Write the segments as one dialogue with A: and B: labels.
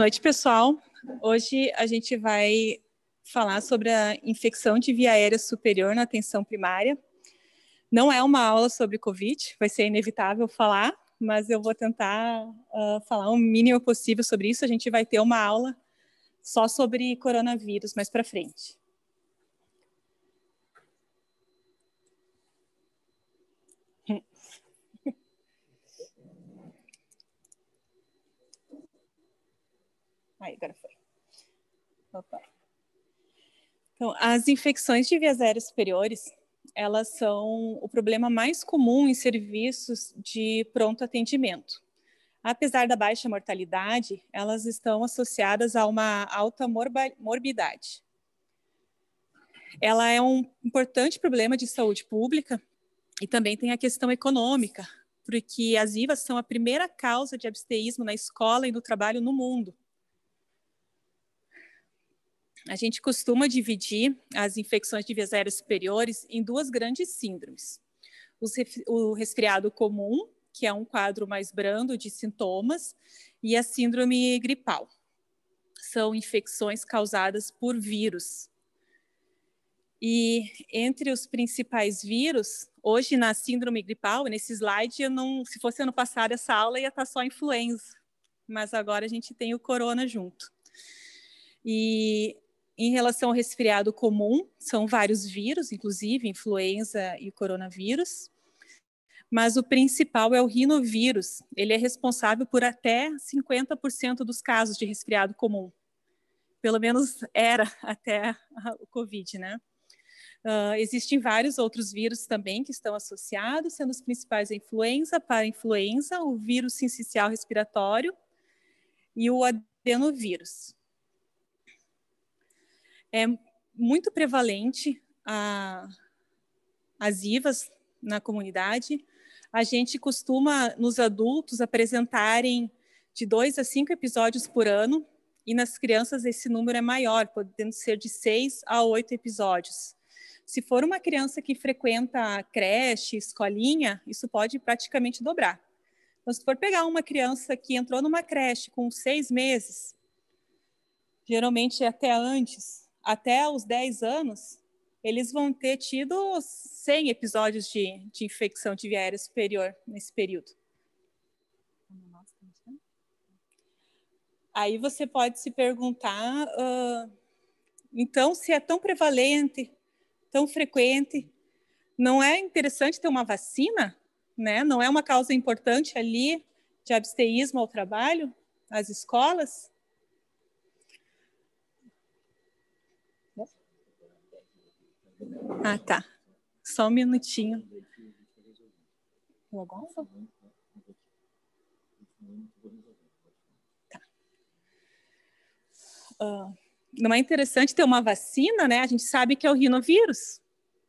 A: Boa noite, pessoal. Hoje a gente vai falar sobre a infecção de via aérea superior na atenção primária. Não é uma aula sobre Covid, vai ser inevitável falar, mas eu vou tentar uh, falar o mínimo possível sobre isso. A gente vai ter uma aula só sobre coronavírus mais para frente. Aí, agora foi. Opa. Então, as infecções de vias aéreas superiores, elas são o problema mais comum em serviços de pronto atendimento. Apesar da baixa mortalidade, elas estão associadas a uma alta morbidade. Ela é um importante problema de saúde pública e também tem a questão econômica, porque as IVAs são a primeira causa de absteísmo na escola e no trabalho no mundo a gente costuma dividir as infecções de vias aéreas superiores em duas grandes síndromes. O resfriado comum, que é um quadro mais brando de sintomas, e a síndrome gripal. São infecções causadas por vírus. E entre os principais vírus, hoje na síndrome gripal, nesse slide, eu não, se fosse ano passado essa aula ia estar tá só influenza, mas agora a gente tem o corona junto. E em relação ao resfriado comum, são vários vírus, inclusive influenza e coronavírus. Mas o principal é o rinovírus. Ele é responsável por até 50% dos casos de resfriado comum. Pelo menos era até o Covid, né? Uh, existem vários outros vírus também que estão associados, sendo os principais a influenza, influenza, o vírus sincicial respiratório e o adenovírus é muito prevalente a, as IVAs na comunidade. A gente costuma, nos adultos, apresentarem de dois a cinco episódios por ano, e nas crianças esse número é maior, podendo ser de seis a oito episódios. Se for uma criança que frequenta creche, escolinha, isso pode praticamente dobrar. Então, se for pegar uma criança que entrou numa creche com seis meses, geralmente é até antes, até os 10 anos, eles vão ter tido 100 episódios de, de infecção de via aérea superior nesse período. Aí você pode se perguntar, uh, então, se é tão prevalente, tão frequente, não é interessante ter uma vacina? Né? Não é uma causa importante ali de absteísmo ao trabalho, às escolas? Ah, tá. Só um minutinho. Tá. Uh, não é interessante ter uma vacina, né? A gente sabe que é o rinovírus.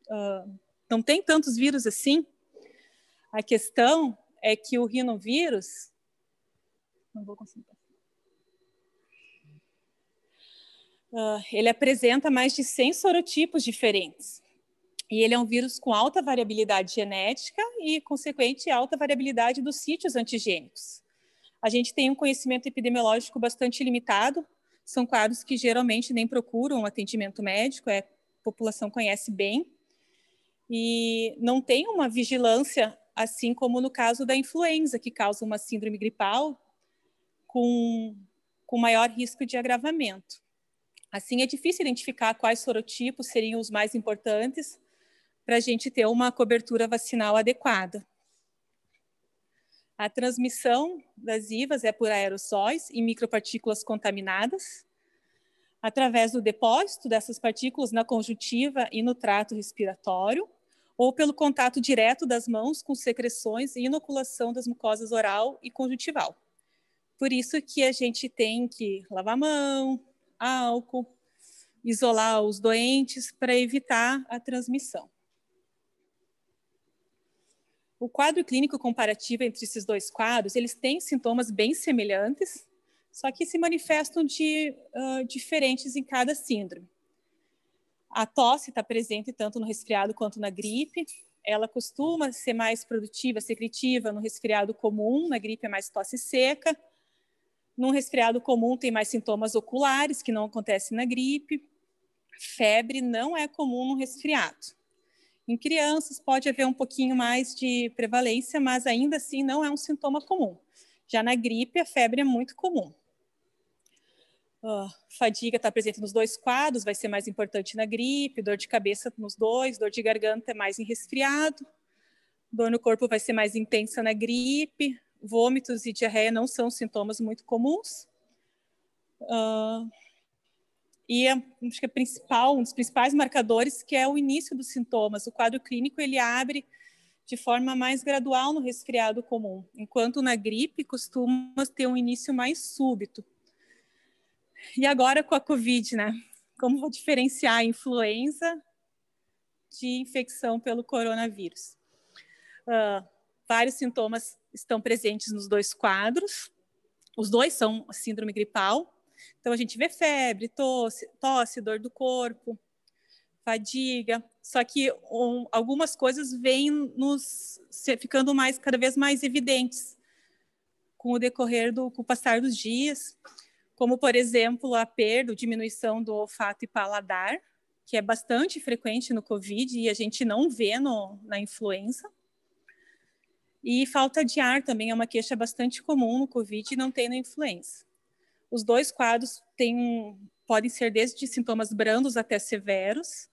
A: Uh, não tem tantos vírus assim. A questão é que o rinovírus. Não vou conseguir. Uh, ele apresenta mais de 100 sorotipos diferentes. E ele é um vírus com alta variabilidade genética e consequente alta variabilidade dos sítios antigênicos. A gente tem um conhecimento epidemiológico bastante limitado, são quadros que geralmente nem procuram atendimento médico, é, a população conhece bem, e não tem uma vigilância, assim como no caso da influenza, que causa uma síndrome gripal com, com maior risco de agravamento. Assim, é difícil identificar quais sorotipos seriam os mais importantes para a gente ter uma cobertura vacinal adequada. A transmissão das IVAs é por aerossóis e micropartículas contaminadas, através do depósito dessas partículas na conjuntiva e no trato respiratório, ou pelo contato direto das mãos com secreções e inoculação das mucosas oral e conjuntival. Por isso que a gente tem que lavar a mão, álcool, isolar os doentes para evitar a transmissão. O quadro clínico comparativo entre esses dois quadros, eles têm sintomas bem semelhantes, só que se manifestam de uh, diferentes em cada síndrome. A tosse está presente tanto no resfriado quanto na gripe. Ela costuma ser mais produtiva, secretiva no resfriado comum, na gripe é mais tosse seca. Num resfriado comum tem mais sintomas oculares, que não acontece na gripe. Febre não é comum no resfriado. Em crianças pode haver um pouquinho mais de prevalência, mas ainda assim não é um sintoma comum. Já na gripe, a febre é muito comum. Uh, fadiga está presente nos dois quadros, vai ser mais importante na gripe, dor de cabeça nos dois, dor de garganta é mais em resfriado, dor no corpo vai ser mais intensa na gripe, vômitos e diarreia não são sintomas muito comuns. Uh, e é, acho que a é principal, um dos principais marcadores que é o início dos sintomas. O quadro clínico ele abre de forma mais gradual no resfriado comum, enquanto na gripe costuma ter um início mais súbito. E agora com a Covid, né? Como vou diferenciar a influenza de infecção pelo coronavírus? Uh, vários sintomas estão presentes nos dois quadros. Os dois são síndrome gripal, então, a gente vê febre, tosse, tosse dor do corpo, fadiga. Só que um, algumas coisas vêm nos ficando mais cada vez mais evidentes com o decorrer do com o passar dos dias, como por exemplo a perda, diminuição do olfato e paladar, que é bastante frequente no COVID e a gente não vê no, na influenza. E falta de ar também é uma queixa bastante comum no COVID e não tem na influenza. Os dois quadros têm, podem ser desde sintomas brandos até severos.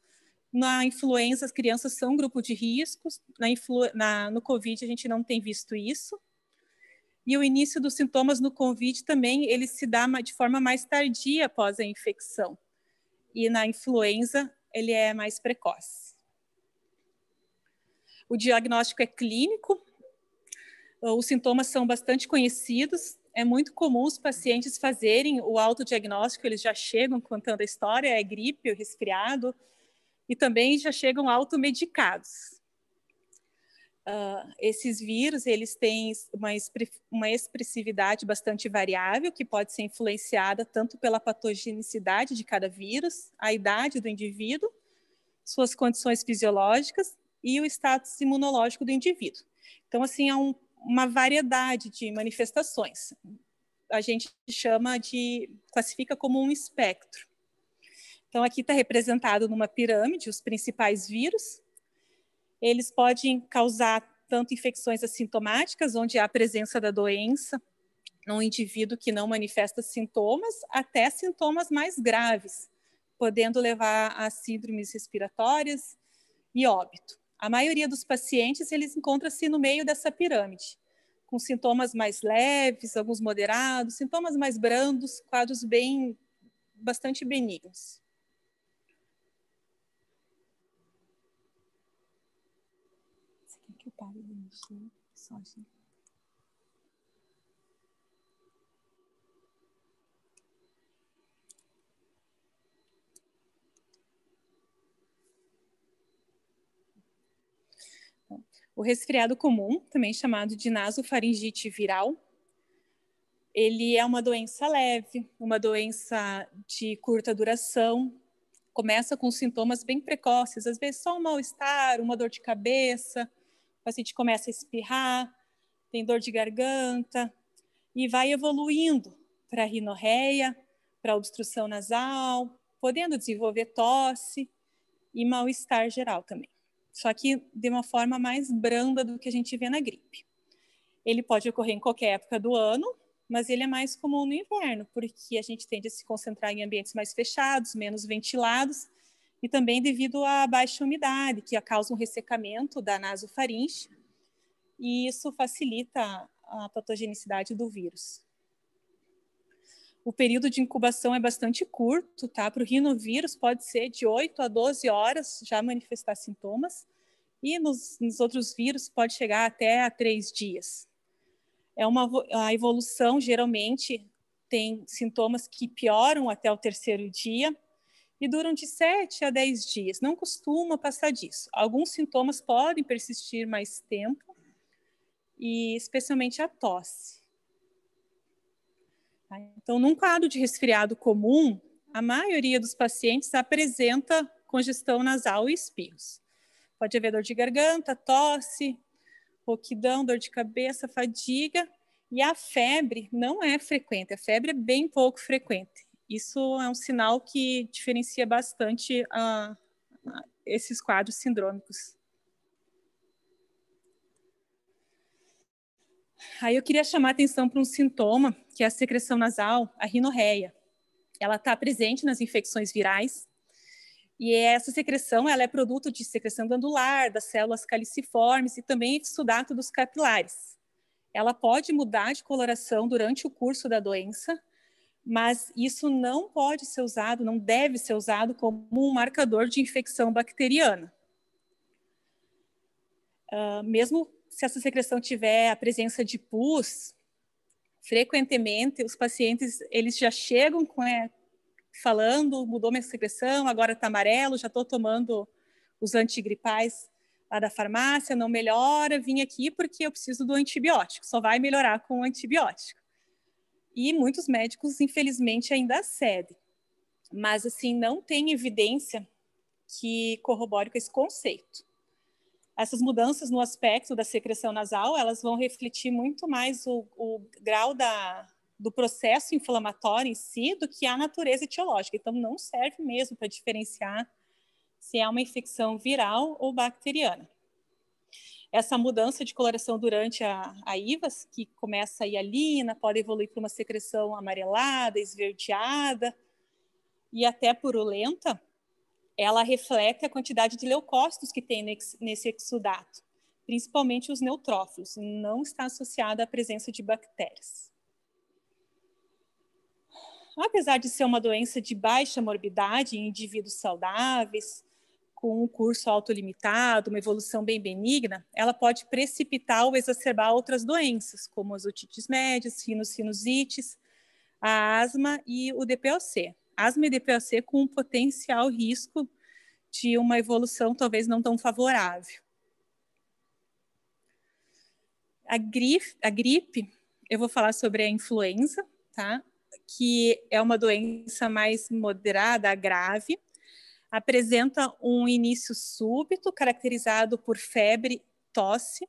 A: Na influenza, as crianças são um grupo de riscos. Na na, no Covid, a gente não tem visto isso. E o início dos sintomas no Covid também, ele se dá de forma mais tardia após a infecção. E na influenza, ele é mais precoce. O diagnóstico é clínico, os sintomas são bastante conhecidos, é muito comum os pacientes fazerem o autodiagnóstico, eles já chegam contando a história, é gripe, resfriado, e também já chegam automedicados. Uh, esses vírus, eles têm uma, uma expressividade bastante variável, que pode ser influenciada tanto pela patogenicidade de cada vírus, a idade do indivíduo, suas condições fisiológicas e o status imunológico do indivíduo. Então, assim, é um uma variedade de manifestações. A gente chama de, classifica como um espectro. Então, aqui está representado numa pirâmide os principais vírus. Eles podem causar tanto infecções assintomáticas, onde há a presença da doença num indivíduo que não manifesta sintomas, até sintomas mais graves, podendo levar a síndromes respiratórias e óbito a maioria dos pacientes eles encontra-se no meio dessa pirâmide, com sintomas mais leves, alguns moderados, sintomas mais brandos, quadros bem bastante benignos. Esse aqui é que eu paro de mexer, né? só, gente. O resfriado comum, também chamado de nasofaringite viral, ele é uma doença leve, uma doença de curta duração, começa com sintomas bem precoces, às vezes só um mal-estar, uma dor de cabeça, o paciente começa a espirrar, tem dor de garganta e vai evoluindo para rinorreia, para obstrução nasal, podendo desenvolver tosse e mal-estar geral também só que de uma forma mais branda do que a gente vê na gripe. Ele pode ocorrer em qualquer época do ano, mas ele é mais comum no inverno, porque a gente tende a se concentrar em ambientes mais fechados, menos ventilados, e também devido à baixa umidade, que causa um ressecamento da nasofaringe, e isso facilita a patogenicidade do vírus. O período de incubação é bastante curto, tá? Para o rinovírus pode ser de 8 a 12 horas já manifestar sintomas, e nos, nos outros vírus pode chegar até a 3 dias. É uma, a evolução geralmente tem sintomas que pioram até o terceiro dia e duram de 7 a 10 dias. Não costuma passar disso. Alguns sintomas podem persistir mais tempo, e especialmente a tosse. Tá? Então, num quadro de resfriado comum, a maioria dos pacientes apresenta congestão nasal e espirros. Pode haver dor de garganta, tosse, roquidão, dor de cabeça, fadiga. E a febre não é frequente, a febre é bem pouco frequente. Isso é um sinal que diferencia bastante uh, esses quadros sindrômicos Aí eu queria chamar a atenção para um sintoma, que é a secreção nasal, a rinorreia. Ela está presente nas infecções virais, e essa secreção ela é produto de secreção glandular, das células caliciformes e também exudato dos capilares. Ela pode mudar de coloração durante o curso da doença, mas isso não pode ser usado, não deve ser usado como um marcador de infecção bacteriana. Uh, mesmo se essa secreção tiver a presença de pus, frequentemente os pacientes eles já chegam com é, falando, mudou minha secreção, agora está amarelo, já estou tomando os antigripais lá da farmácia, não melhora, vim aqui porque eu preciso do antibiótico, só vai melhorar com o antibiótico. E muitos médicos, infelizmente, ainda cedem. Mas, assim, não tem evidência que corrobore com esse conceito essas mudanças no aspecto da secreção nasal, elas vão refletir muito mais o, o grau da, do processo inflamatório em si do que a natureza etiológica. Então, não serve mesmo para diferenciar se é uma infecção viral ou bacteriana. Essa mudança de coloração durante a, a IVAS, que começa a hialina, né, pode evoluir para uma secreção amarelada, esverdeada e até purulenta, ela reflete a quantidade de leucócitos que tem nesse exudato, principalmente os neutrófilos, não está associada à presença de bactérias. Apesar de ser uma doença de baixa morbidade em indivíduos saudáveis, com um curso autolimitado, uma evolução bem benigna, ela pode precipitar ou exacerbar outras doenças, como as otites médias, finos sinusites, a asma e o DPOC, asma e DPOC com um potencial risco de uma evolução talvez não tão favorável. A gripe, a gripe eu vou falar sobre a influenza, tá? que é uma doença mais moderada, grave, apresenta um início súbito, caracterizado por febre, tosse,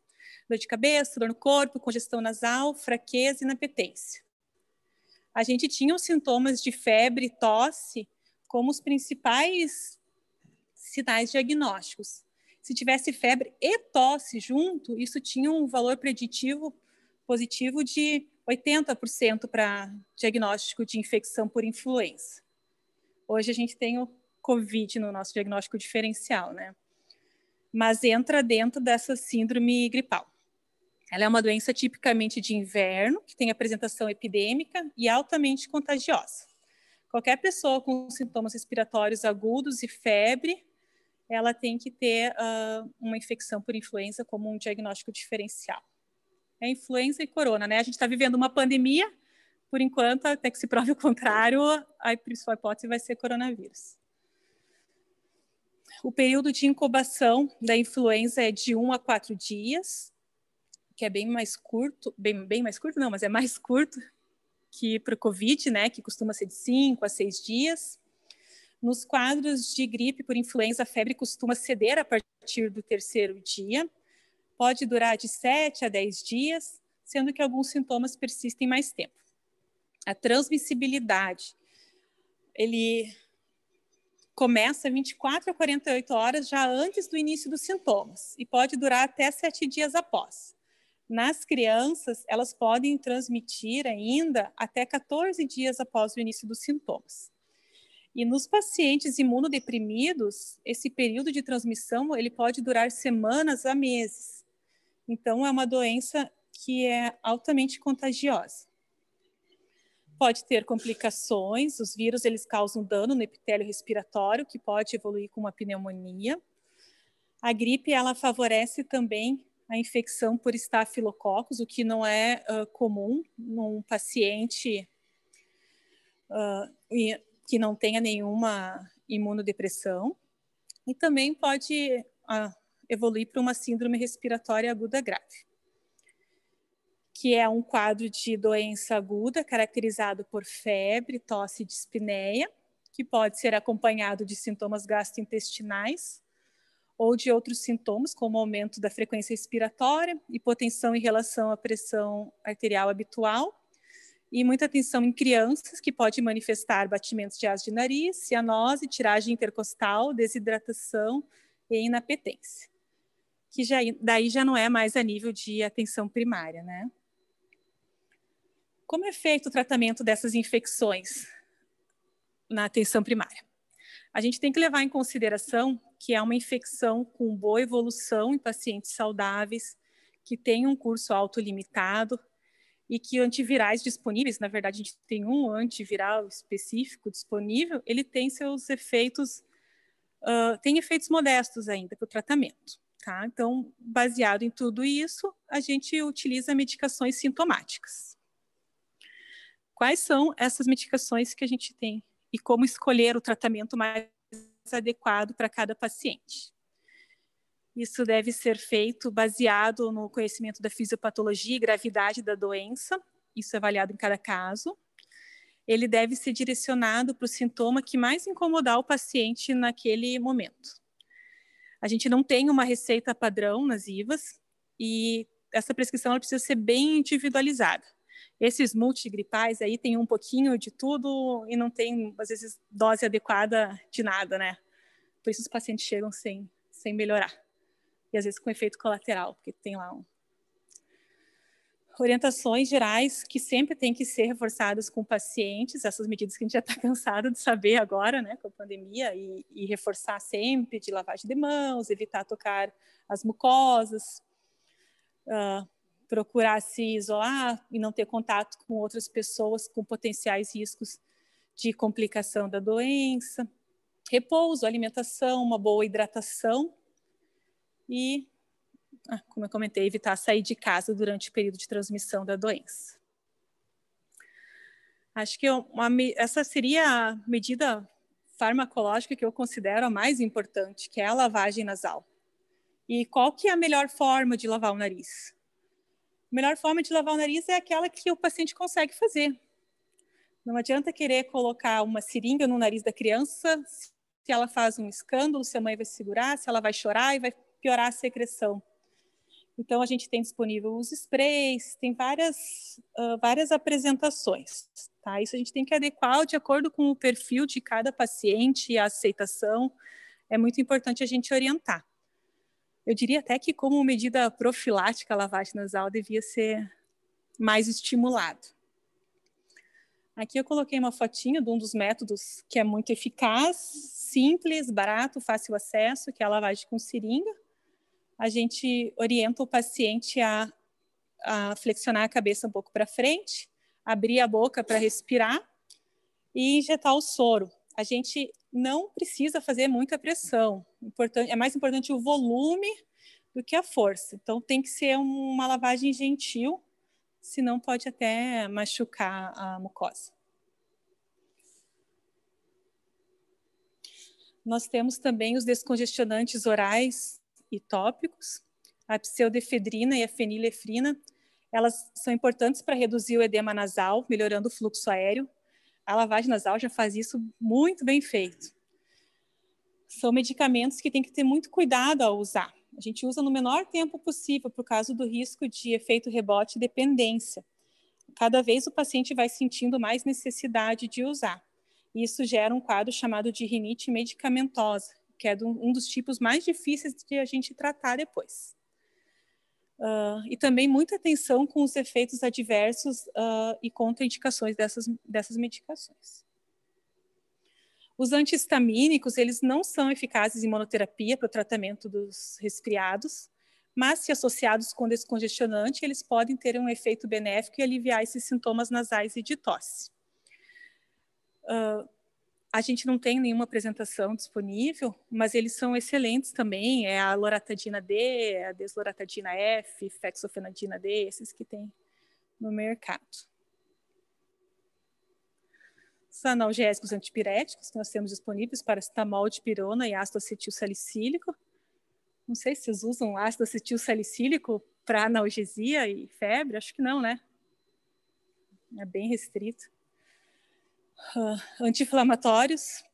A: dor de cabeça, dor no corpo, congestão nasal, fraqueza e inapetência a gente tinha os sintomas de febre, tosse, como os principais sinais diagnósticos. Se tivesse febre e tosse junto, isso tinha um valor preditivo positivo de 80% para diagnóstico de infecção por influenza. Hoje a gente tem o COVID no nosso diagnóstico diferencial, né? Mas entra dentro dessa síndrome gripal. Ela é uma doença tipicamente de inverno, que tem apresentação epidêmica e altamente contagiosa. Qualquer pessoa com sintomas respiratórios agudos e febre, ela tem que ter uh, uma infecção por influenza como um diagnóstico diferencial. É influenza e corona, né? A gente está vivendo uma pandemia, por enquanto, até que se prove o contrário, a principal hipótese vai ser coronavírus. O período de incubação da influenza é de 1 a 4 dias, que é bem mais curto, bem, bem mais curto não, mas é mais curto que para o COVID, né, que costuma ser de 5 a 6 dias. Nos quadros de gripe por influenza, a febre costuma ceder a partir do terceiro dia, pode durar de 7 a 10 dias, sendo que alguns sintomas persistem mais tempo. A transmissibilidade, ele começa 24 a 48 horas já antes do início dos sintomas e pode durar até 7 dias após nas crianças, elas podem transmitir ainda até 14 dias após o início dos sintomas. E nos pacientes imunodeprimidos, esse período de transmissão ele pode durar semanas a meses. Então, é uma doença que é altamente contagiosa. Pode ter complicações, os vírus eles causam dano no epitélio respiratório, que pode evoluir com uma pneumonia. A gripe ela favorece também a infecção por estafilococcus, o que não é uh, comum num paciente uh, que não tenha nenhuma imunodepressão, e também pode uh, evoluir para uma síndrome respiratória aguda grave, que é um quadro de doença aguda caracterizado por febre, tosse e dispneia, que pode ser acompanhado de sintomas gastrointestinais, ou de outros sintomas, como aumento da frequência respiratória, hipotensão em relação à pressão arterial habitual, e muita atenção em crianças, que pode manifestar batimentos de asa de nariz, cianose, tiragem intercostal, desidratação e inapetência. Que já, daí já não é mais a nível de atenção primária, né? Como é feito o tratamento dessas infecções na atenção primária? A gente tem que levar em consideração que é uma infecção com boa evolução em pacientes saudáveis, que tem um curso autolimitado e que antivirais disponíveis, na verdade a gente tem um antiviral específico disponível, ele tem seus efeitos, uh, tem efeitos modestos ainda para o tratamento. Tá? Então, baseado em tudo isso, a gente utiliza medicações sintomáticas. Quais são essas medicações que a gente tem e como escolher o tratamento mais adequado para cada paciente. Isso deve ser feito baseado no conhecimento da fisiopatologia e gravidade da doença, isso é avaliado em cada caso. Ele deve ser direcionado para o sintoma que mais incomodar o paciente naquele momento. A gente não tem uma receita padrão nas IVAs e essa prescrição precisa ser bem individualizada esses multigripais aí tem um pouquinho de tudo e não tem, às vezes, dose adequada de nada, né? Por isso os pacientes chegam sem, sem melhorar. E às vezes com efeito colateral, porque tem lá um... Orientações gerais que sempre têm que ser reforçadas com pacientes, essas medidas que a gente já está cansado de saber agora, né, com a pandemia, e, e reforçar sempre de lavagem de mãos, evitar tocar as mucosas, Uh, procurar se isolar e não ter contato com outras pessoas com potenciais riscos de complicação da doença, repouso, alimentação, uma boa hidratação e, ah, como eu comentei, evitar sair de casa durante o período de transmissão da doença. Acho que uma, essa seria a medida farmacológica que eu considero a mais importante, que é a lavagem nasal. E qual que é a melhor forma de lavar o nariz? A melhor forma de lavar o nariz é aquela que o paciente consegue fazer. Não adianta querer colocar uma seringa no nariz da criança se ela faz um escândalo, se a mãe vai segurar, se ela vai chorar e vai piorar a secreção. Então, a gente tem disponível os sprays, tem várias, uh, várias apresentações. Tá? Isso a gente tem que adequar de acordo com o perfil de cada paciente e a aceitação. É muito importante a gente orientar. Eu diria até que, como medida profilática, a lavagem nasal devia ser mais estimulado. Aqui eu coloquei uma fotinha de um dos métodos que é muito eficaz, simples, barato, fácil acesso, que é a lavagem com seringa. A gente orienta o paciente a, a flexionar a cabeça um pouco para frente, abrir a boca para respirar e injetar o soro. A gente não precisa fazer muita pressão. é mais importante o volume do que a força. Então, tem que ser uma lavagem gentil, senão pode até machucar a mucosa. Nós temos também os descongestionantes orais e tópicos, a pseudefedrina e a fenilefrina. Elas são importantes para reduzir o edema nasal, melhorando o fluxo aéreo, a lavagem nasal já faz isso muito bem feito. São medicamentos que tem que ter muito cuidado ao usar. A gente usa no menor tempo possível, por causa do risco de efeito rebote e dependência. Cada vez o paciente vai sentindo mais necessidade de usar. Isso gera um quadro chamado de rinite medicamentosa, que é um dos tipos mais difíceis de a gente tratar depois. Uh, e também muita atenção com os efeitos adversos uh, e contraindicações dessas, dessas medicações. Os antihistamínicos, eles não são eficazes em monoterapia para o tratamento dos resfriados, mas se associados com descongestionante, eles podem ter um efeito benéfico e aliviar esses sintomas nasais e de tosse. Uh, a gente não tem nenhuma apresentação disponível, mas eles são excelentes também. É a loratadina D, é a desloratadina F, fexofenadina D, esses que tem no mercado. Os analgésicos antipiréticos que nós temos disponíveis, paracetamol, dipirona e ácido acetil salicílico. Não sei se vocês usam ácido acetil salicílico para analgesia e febre, acho que não, né? É bem restrito uh, anti-inflamatórios.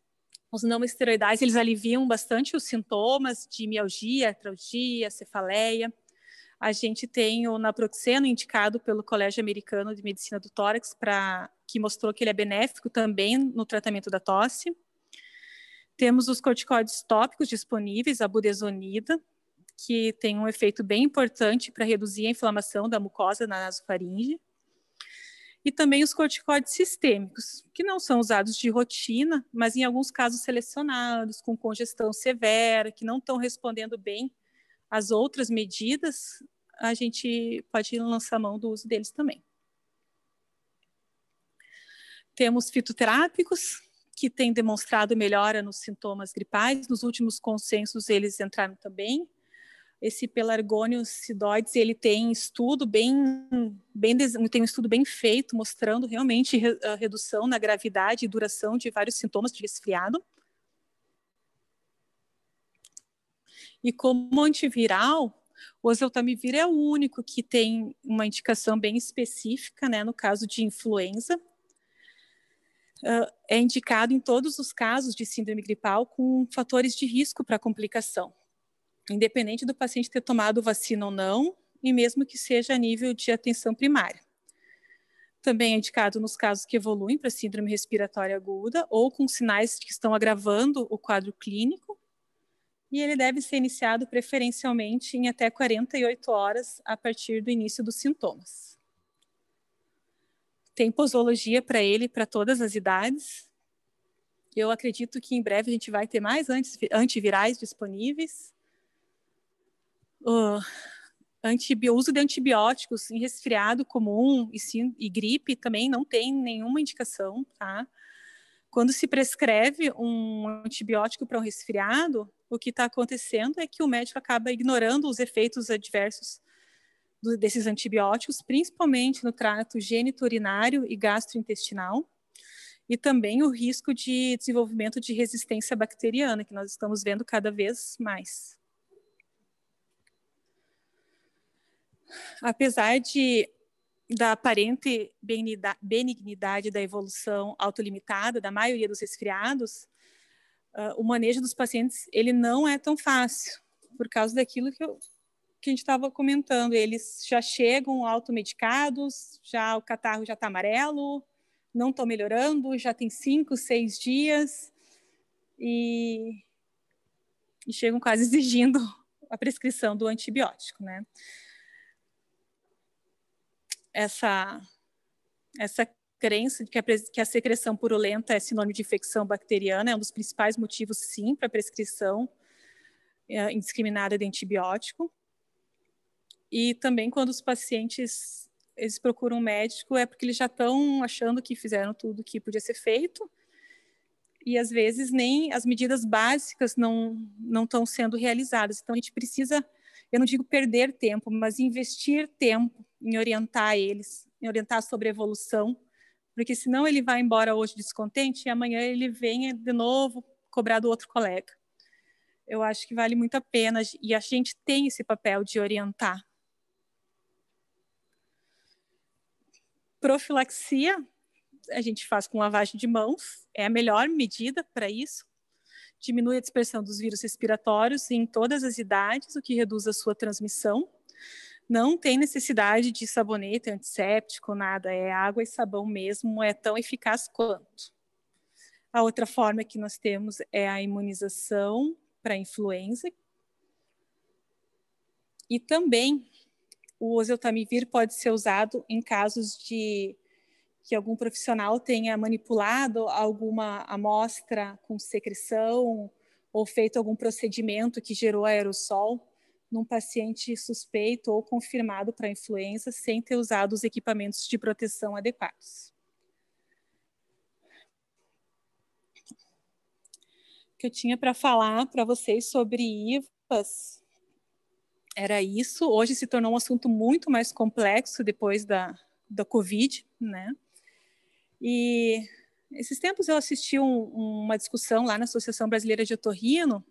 A: Os não esteroidais, eles aliviam bastante os sintomas de mialgia, artralgia, cefaleia. A gente tem o naproxeno indicado pelo Colégio Americano de Medicina do Tórax, pra, que mostrou que ele é benéfico também no tratamento da tosse. Temos os corticóides tópicos disponíveis, a budesonida, que tem um efeito bem importante para reduzir a inflamação da mucosa na nasofaringe e também os corticoides sistêmicos, que não são usados de rotina, mas em alguns casos selecionados, com congestão severa, que não estão respondendo bem às outras medidas, a gente pode lançar mão do uso deles também. Temos fitoterápicos, que têm demonstrado melhora nos sintomas gripais, nos últimos consensos eles entraram também, esse pelargônio sidoides, ele tem estudo bem, bem tem um estudo bem feito mostrando realmente a redução na gravidade e duração de vários sintomas de resfriado. E como antiviral, o oseltamivir é o único que tem uma indicação bem específica, né, no caso de influenza. Uh, é indicado em todos os casos de síndrome gripal com fatores de risco para complicação, independente do paciente ter tomado vacina ou não, e mesmo que seja a nível de atenção primária. Também é indicado nos casos que evoluem para síndrome respiratória aguda ou com sinais que estão agravando o quadro clínico, e ele deve ser iniciado preferencialmente em até 48 horas a partir do início dos sintomas. Tem posologia para ele para todas as idades. Eu acredito que em breve a gente vai ter mais antivirais disponíveis uh, antibi, uso de antibióticos em resfriado comum e, sim, e gripe também não tem nenhuma indicação, tá? Quando se prescreve um antibiótico para um resfriado, o que está acontecendo é que o médico acaba ignorando os efeitos adversos do, desses antibióticos, principalmente no trato geniturinário e gastrointestinal, e também o risco de desenvolvimento de resistência bacteriana, que nós estamos vendo cada vez mais. Apesar de da aparente benignidade da evolução autolimitada da maioria dos resfriados, uh, o manejo dos pacientes ele não é tão fácil por causa daquilo que, eu, que a gente estava comentando. Eles já chegam automedicados, já o catarro já está amarelo, não estão melhorando, já tem cinco, seis dias e, e chegam quase exigindo a prescrição do antibiótico, né? essa, essa crença de que a, que a secreção purulenta é sinônimo de infecção bacteriana, é um dos principais motivos, sim, para a prescrição é, indiscriminada de antibiótico. E também quando os pacientes eles procuram um médico é porque eles já estão achando que fizeram tudo que podia ser feito e às vezes nem as medidas básicas não não estão sendo realizadas. Então a gente precisa, eu não digo perder tempo, mas investir tempo em orientar eles, em orientar sobre evolução, porque senão ele vai embora hoje descontente e amanhã ele vem de novo cobrar do outro colega. Eu acho que vale muito a pena e a gente tem esse papel de orientar. Profilaxia a gente faz com lavagem de mãos, é a melhor medida para isso. Diminui a dispersão dos vírus respiratórios em todas as idades, o que reduz a sua transmissão não tem necessidade de sabonete antisséptico, nada, é água e sabão mesmo, é tão eficaz quanto. A outra forma que nós temos é a imunização para influenza. E também o oseltamivir pode ser usado em casos de que algum profissional tenha manipulado alguma amostra com secreção ou feito algum procedimento que gerou aerossol num paciente suspeito ou confirmado para influenza sem ter usado os equipamentos de proteção adequados. O que eu tinha para falar para vocês sobre IVAs era isso. Hoje se tornou um assunto muito mais complexo depois da, da Covid, né? E esses tempos eu assisti um, uma discussão lá na Associação Brasileira de Otorrino,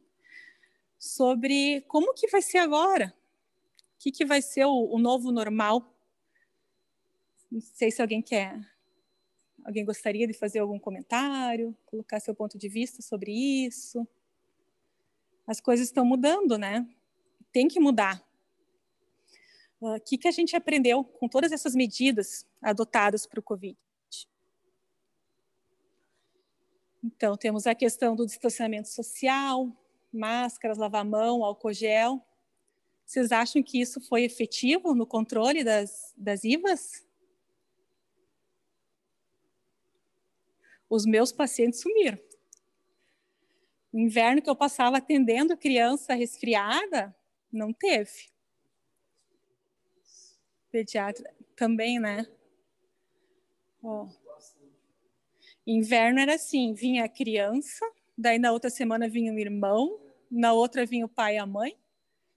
A: sobre como que vai ser agora, o que, que vai ser o, o novo normal. Não sei se alguém quer, alguém gostaria de fazer algum comentário, colocar seu ponto de vista sobre isso. As coisas estão mudando, né? Tem que mudar. Ah, o que, que a gente aprendeu com todas essas medidas adotadas para o Covid? Então, temos a questão do distanciamento social, máscaras, lavar mão, álcool gel. Vocês acham que isso foi efetivo no controle das, das IVAs? Os meus pacientes sumiram. inverno que eu passava atendendo criança resfriada, não teve. Pediatra também, né? Oh. Inverno era assim, vinha a criança, daí na outra semana vinha o irmão, na outra vinha o pai e a mãe,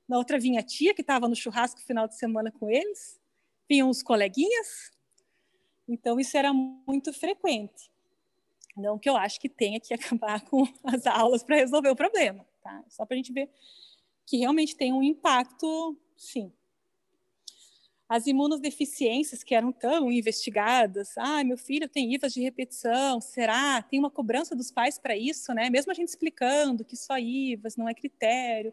A: na outra vinha a tia, que estava no churrasco final de semana com eles, vinham os coleguinhas. Então, isso era muito frequente. Não que eu acho que tenha que acabar com as aulas para resolver o problema, tá? Só para a gente ver que realmente tem um impacto, sim as imunodeficiências que eram tão investigadas. Ah, meu filho tem IVAs de repetição, será? Tem uma cobrança dos pais para isso, né? Mesmo a gente explicando que só IVAs não é critério.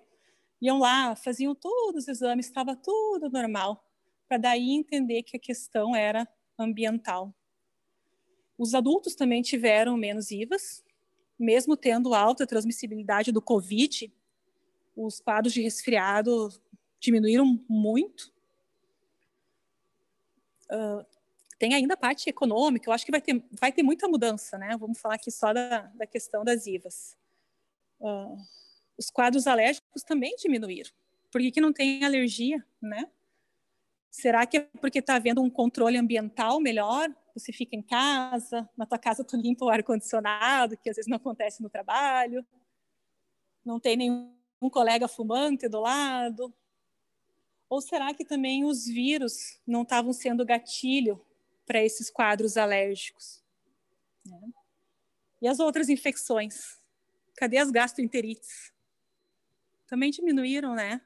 A: Iam lá, faziam todos os exames, estava tudo normal, para daí entender que a questão era ambiental. Os adultos também tiveram menos IVAs, mesmo tendo alta transmissibilidade do COVID, os quadros de resfriado diminuíram muito Uh, tem ainda a parte econômica, eu acho que vai ter, vai ter muita mudança, né? Vamos falar aqui só da, da questão das IVAs. Uh, ah, os quadros alérgicos também diminuíram. Por que, que não tem alergia, né? Será que é porque está havendo um controle ambiental melhor? Você fica em casa, na tua casa tu limpa o ar-condicionado, que às vezes não acontece no trabalho. Não tem nenhum colega fumante do lado. Ou será que também os vírus não estavam sendo gatilho para esses quadros alérgicos? Né? E as outras infecções? Cadê as gastroenterites? Também diminuíram, né?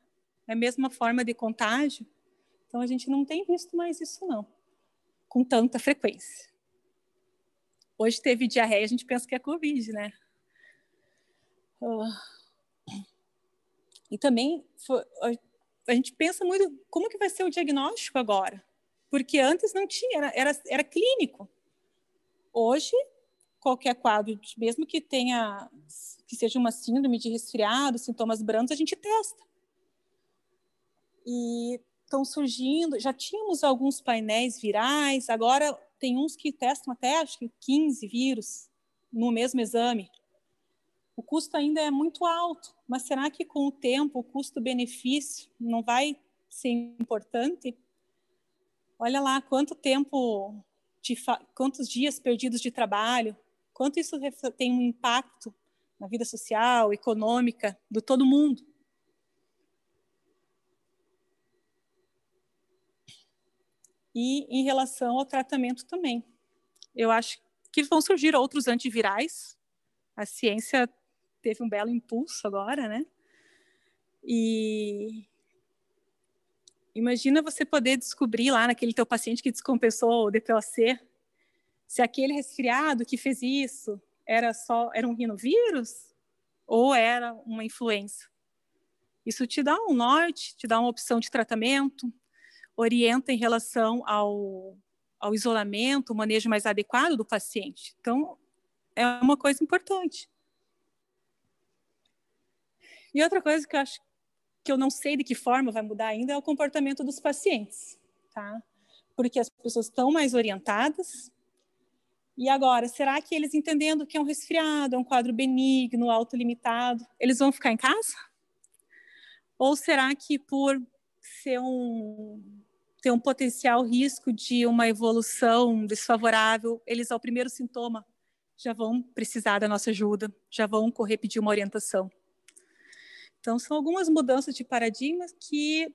A: É a mesma forma de contágio. Então a gente não tem visto mais isso não, com tanta frequência. Hoje teve diarreia, a gente pensa que é covid, né? Uh. E também foi, a gente pensa muito como que vai ser o diagnóstico agora, porque antes não tinha, era, era, era clínico. Hoje, qualquer quadro, mesmo que tenha, que seja uma síndrome de resfriado, sintomas brandos, a gente testa. E estão surgindo, já tínhamos alguns painéis virais, agora tem uns que testam até, acho que 15 vírus no mesmo exame o custo ainda é muito alto, mas será que com o tempo o custo-benefício não vai ser importante? Olha lá quanto tempo, quantos dias perdidos de trabalho, quanto isso tem um impacto na vida social, econômica, do todo mundo. E em relação ao tratamento também. Eu acho que vão surgir outros antivirais. A ciência teve um belo impulso agora, né? E imagina você poder descobrir lá naquele teu paciente que descompensou o DPOC, se aquele resfriado que fez isso era só era um rinovírus ou era uma influenza. Isso te dá um norte, te dá uma opção de tratamento, orienta em relação ao, ao isolamento, o manejo mais adequado do paciente. Então, é uma coisa importante. E outra coisa que eu acho que eu não sei de que forma vai mudar ainda é o comportamento dos pacientes, tá? Porque as pessoas estão mais orientadas. E agora, será que eles entendendo que é um resfriado, é um quadro benigno, autolimitado, eles vão ficar em casa? Ou será que por ser um ter um potencial risco de uma evolução desfavorável, eles ao primeiro sintoma já vão precisar da nossa ajuda, já vão correr pedir uma orientação. Então, são algumas mudanças de paradigmas que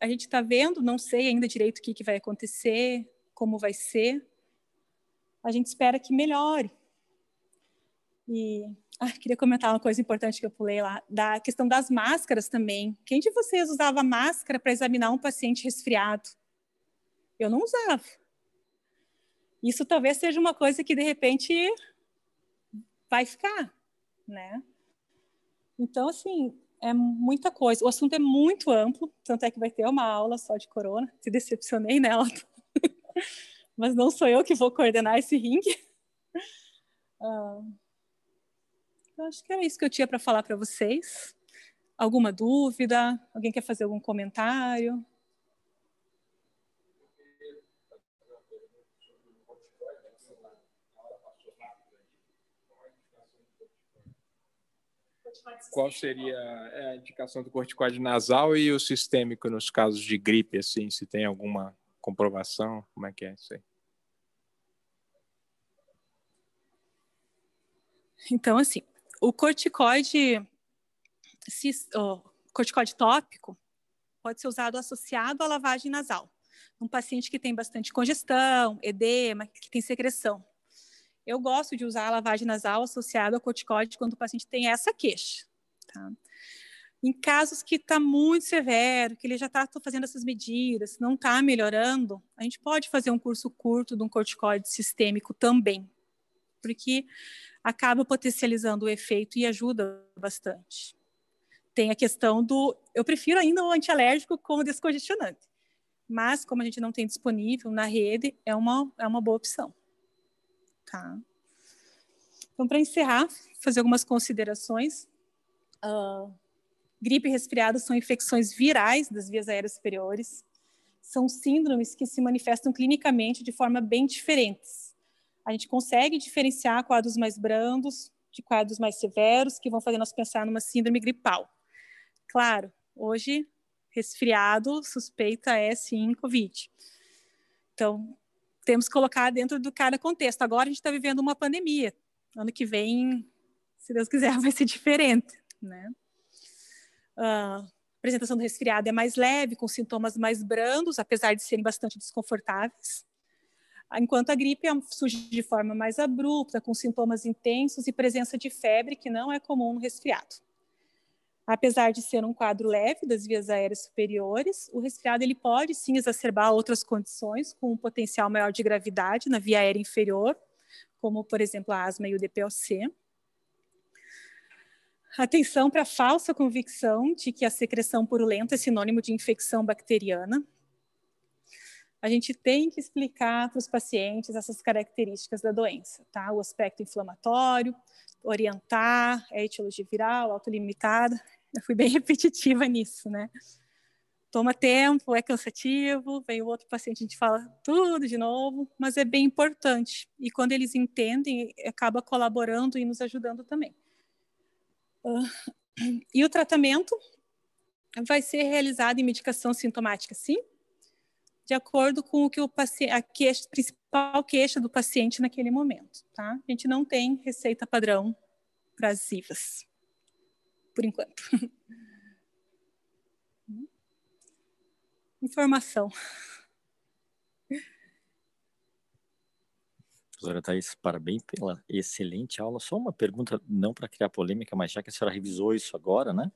A: a gente está vendo, não sei ainda direito o que, que vai acontecer, como vai ser. A gente espera que melhore. E ah, queria comentar uma coisa importante que eu pulei lá, da questão das máscaras também. Quem de vocês usava máscara para examinar um paciente resfriado? Eu não usava. Isso talvez seja uma coisa que de repente vai ficar, né? Então, assim, é muita coisa. O assunto é muito amplo, tanto é que vai ter uma aula só de corona. Se decepcionei nela. Mas não sou eu que vou coordenar esse ringue. Uh, eu acho que era isso que eu tinha para falar para vocês. Alguma dúvida? Alguém quer fazer algum comentário? qual seria é, a indicação do corticoide nasal e o sistêmico nos casos de gripe, assim, se tem alguma comprovação, como é que é isso aí? Então, assim, o corticoide, o corticoide tópico pode ser usado associado à lavagem nasal, num paciente que tem bastante congestão, edema, que tem secreção. Eu gosto de usar a lavagem nasal associada ao corticoide quando o paciente tem essa queixa. Tá? Em casos que está muito severo, que ele já está fazendo essas medidas, não está melhorando, a gente pode fazer um curso curto de um corticoide sistêmico também, porque acaba potencializando o efeito e ajuda bastante. Tem a questão do. Eu prefiro ainda o antialérgico o descongestionante, mas como a gente não tem disponível na rede, é uma, é uma boa opção tá? Então, para encerrar, fazer algumas considerações. Uh, gripe e resfriado são infecções virais das vias aéreas superiores. São síndromes que se manifestam clinicamente de forma bem diferentes. A gente consegue diferenciar quadros mais brandos de quadros mais severos, que vão fazer nós pensar numa síndrome gripal. Claro, hoje, resfriado, suspeita é sim Covid. Então, temos que colocar dentro do cada contexto. Agora a gente está vivendo uma pandemia. Ano que vem, se Deus quiser, vai ser diferente, né? Uh, ah, a apresentação do resfriado é mais leve, com sintomas mais brandos, apesar de serem bastante desconfortáveis. Enquanto a gripe é surge de forma mais abrupta, com sintomas intensos e presença de febre, que não é comum no resfriado. Apesar de ser um quadro leve das vias aéreas superiores, o resfriado ele pode sim exacerbar outras condições com um potencial maior de gravidade na via aérea inferior, como por exemplo a asma e o DPOC. Atenção para a falsa convicção de que a secreção purulenta é sinônimo de infecção bacteriana. A gente tem que explicar para os pacientes essas características da doença, tá? O aspecto inflamatório, orientar, a etiologia viral, autolimitada, eu fui bem repetitiva nisso, né? Toma tempo, é cansativo, vem o outro paciente, a gente fala tudo de novo, mas é bem importante. E quando eles entendem, acaba colaborando e nos ajudando também. Uh, e o tratamento vai ser realizado em medicação sintomática, sim, de acordo com o que o paciente, a queixa, principal queixa do paciente naquele momento, tá? A gente não tem receita padrão para as IVAs por enquanto. Informação. Professora Thais, parabéns pela excelente aula. Só uma pergunta, não para criar polêmica, mas já que a senhora revisou isso agora, né?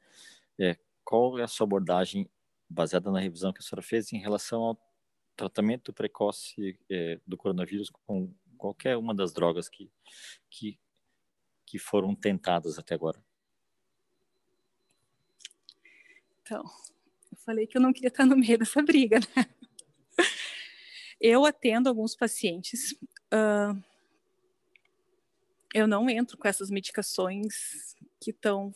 A: É, qual é a sua abordagem baseada na revisão que a senhora fez em relação ao tratamento precoce é, do coronavírus com qualquer uma das drogas que, que, que foram tentadas até agora? Então, eu falei que eu não queria estar no meio dessa briga, né? Eu atendo alguns pacientes. Uh, eu não entro com essas medicações que estão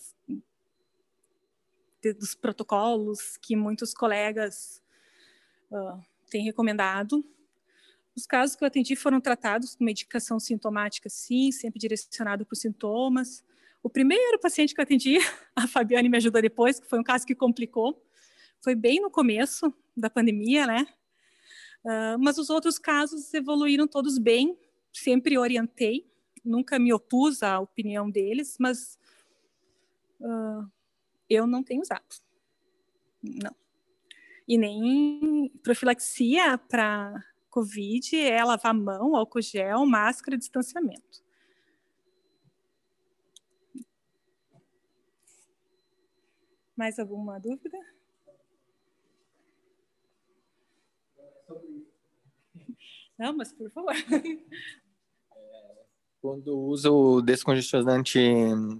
A: dos protocolos que muitos colegas uh, têm recomendado. Os casos que eu atendi foram tratados com medicação sintomática, sim, sempre direcionado para os sintomas. O primeiro paciente que eu atendi, a Fabiane me ajudou depois, que foi um caso que complicou. Foi bem no começo da pandemia, né? Uh, mas os outros casos evoluíram todos bem, sempre orientei, nunca me opus à opinião deles, mas uh, eu não tenho usado. Não. E nem profilaxia para Covid é lavar mão, álcool gel, máscara, distanciamento. Mais alguma dúvida? Não, mas por favor. Quando usa o descongestionante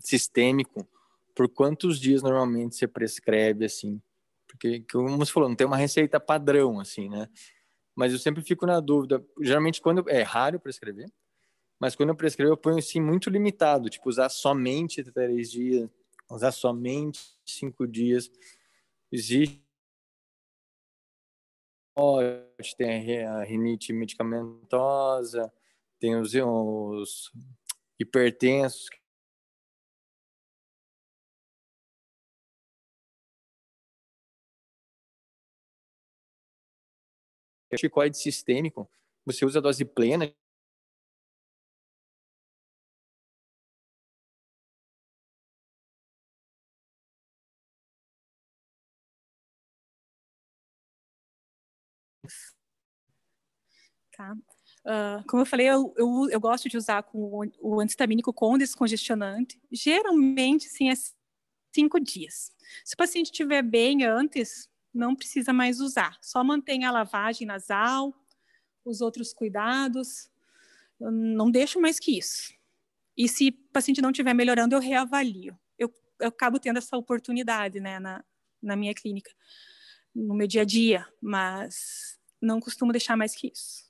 A: sistêmico, por quantos dias normalmente você prescreve assim? Porque, como você falou, não tem uma receita padrão, assim, né? Mas eu sempre fico na dúvida. Geralmente, quando. Eu, é raro prescrever, mas quando eu prescrevo, eu ponho assim muito limitado, tipo, usar somente três dias, usar somente cinco dias. Existe tem a rinite medicamentosa, tem os, os hipertensos corticoide sistêmico, você usa a dose plena tá? Uh, como eu falei, eu, eu, eu, gosto de usar com o, o antistamínico com descongestionante. Geralmente, sim, é cinco dias. Se o paciente estiver bem antes, não precisa mais usar. Só mantenha a lavagem nasal, os outros cuidados. Eu não deixo mais que isso. E se o paciente não estiver melhorando, eu reavalio. Eu, eu acabo tendo essa oportunidade né, na, na minha clínica, no meu dia a dia, mas não costumo deixar mais que isso.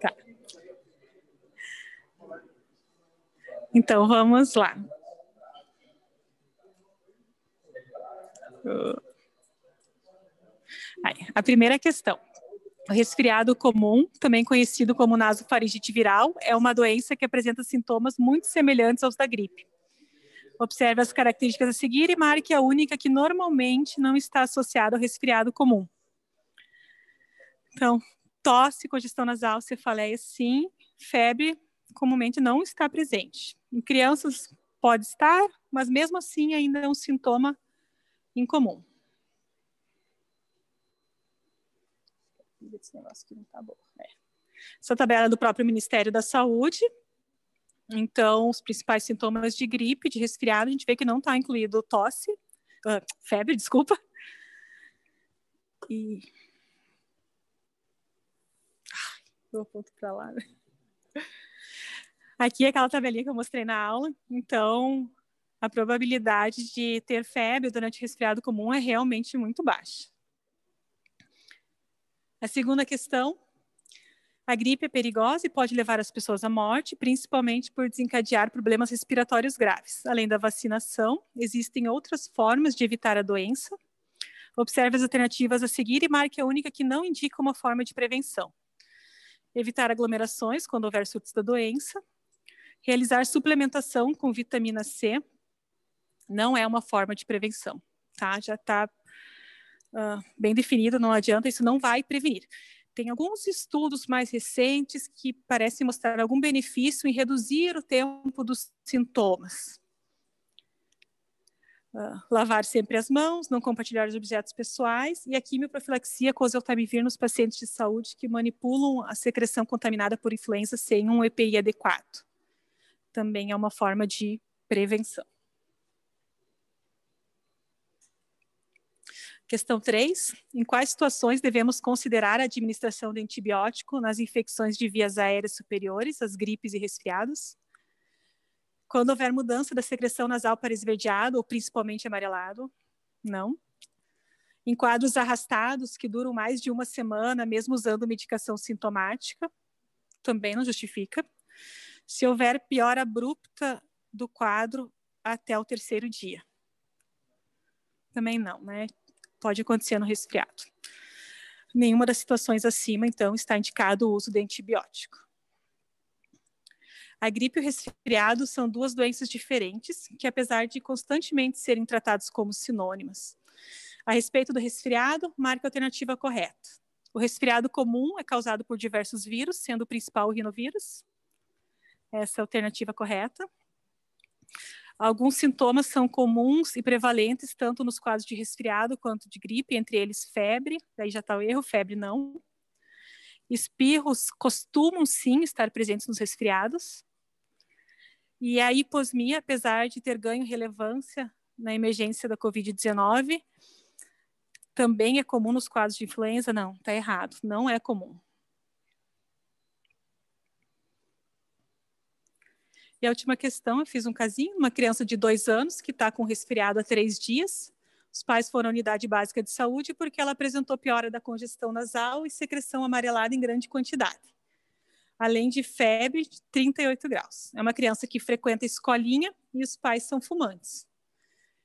A: Tá. Então vamos lá. Aí, a primeira questão. O resfriado comum, também conhecido como nasofaringite viral, é uma doença que apresenta sintomas muito semelhantes aos da gripe. Observe as características a seguir e marque a única que normalmente não está associada ao resfriado comum. Então, tosse, congestão nasal, cefaleia, sim. Febre, comumente, não está presente. Em crianças, pode estar, mas mesmo assim ainda é um sintoma incomum. Esse negócio aqui não tá bom. É. Essa tabela é do próprio Ministério da Saúde, então, os principais sintomas de gripe, de resfriado, a gente vê que não está incluído tosse, uh, febre, desculpa. E. Ai, eu ponto para lá. Né? Aqui é aquela tabelinha que eu mostrei na aula. Então, a probabilidade de ter febre durante resfriado comum é realmente muito baixa. A segunda questão a gripe é perigosa e pode levar as pessoas à morte, principalmente por desencadear problemas respiratórios graves. Além da vacinação, existem outras formas de evitar a doença. Observe as alternativas a seguir e marque a única que não indica uma forma de prevenção. Evitar aglomerações quando houver surtos da doença. Realizar suplementação com vitamina C não é uma forma de prevenção, tá? Já está uh, ah, bem definido, não adianta, isso não vai prevenir tem alguns estudos mais recentes que parecem mostrar algum benefício em reduzir o tempo dos sintomas. Uh, lavar sempre as mãos, não compartilhar os objetos pessoais e a quimioprofilaxia com oseltamivir nos pacientes de saúde que manipulam a secreção contaminada por influenza sem um EPI adequado. Também é uma forma de prevenção. Questão 3. Em quais situações devemos considerar a administração de antibiótico nas infecções de vias aéreas superiores, as gripes e resfriados? Quando houver mudança da secreção nasal para esverdeado ou principalmente amarelado? Não. Em quadros arrastados que duram mais de uma semana, mesmo usando medicação sintomática? Também não justifica. Se houver piora abrupta do quadro até o terceiro dia? Também não, né? pode acontecer no resfriado. Nenhuma das situações acima, então, está indicado o uso de antibiótico. A gripe e o resfriado são duas doenças diferentes, que apesar de constantemente serem tratados como sinônimas. A respeito do resfriado, marque a alternativa correta. O resfriado comum é causado por diversos vírus, sendo o principal o rinovírus. Essa é a alternativa correta. Alguns sintomas são comuns e prevalentes tanto nos quadros de resfriado quanto de gripe, entre eles febre, daí já está o erro, febre não. Espirros costumam sim estar presentes nos resfriados. E a hiposmia, apesar de ter ganho relevância na emergência da Covid-19, também é comum nos quadros de influenza? Não, está errado, não é comum. E a última questão, eu fiz um casinho, uma criança de dois anos que está com resfriado há três dias. Os pais foram à unidade básica de saúde porque ela apresentou piora da congestão nasal e secreção amarelada em grande quantidade. Além de febre, de 38 graus. É uma criança que frequenta escolinha e os pais são fumantes.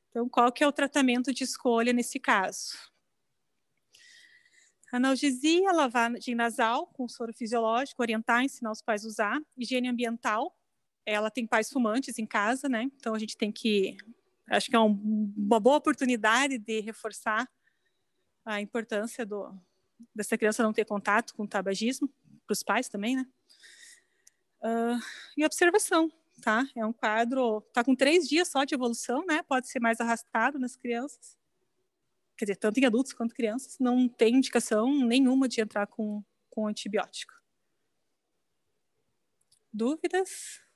A: Então, qual que é o tratamento de escolha nesse caso? Analgesia, lavagem nasal com soro fisiológico, orientar, ensinar os pais a usar, higiene ambiental, ela tem pais fumantes em casa, né? Então a gente tem que, acho que é um, uma boa oportunidade de reforçar a importância do, dessa criança não ter contato com o tabagismo para os pais também, né? Uh, e observação, tá? É um quadro, tá com três dias só de evolução, né? Pode ser mais arrastado nas crianças, quer dizer, tanto em adultos quanto crianças. Não tem indicação nenhuma de entrar com, com antibiótico. Dúvidas?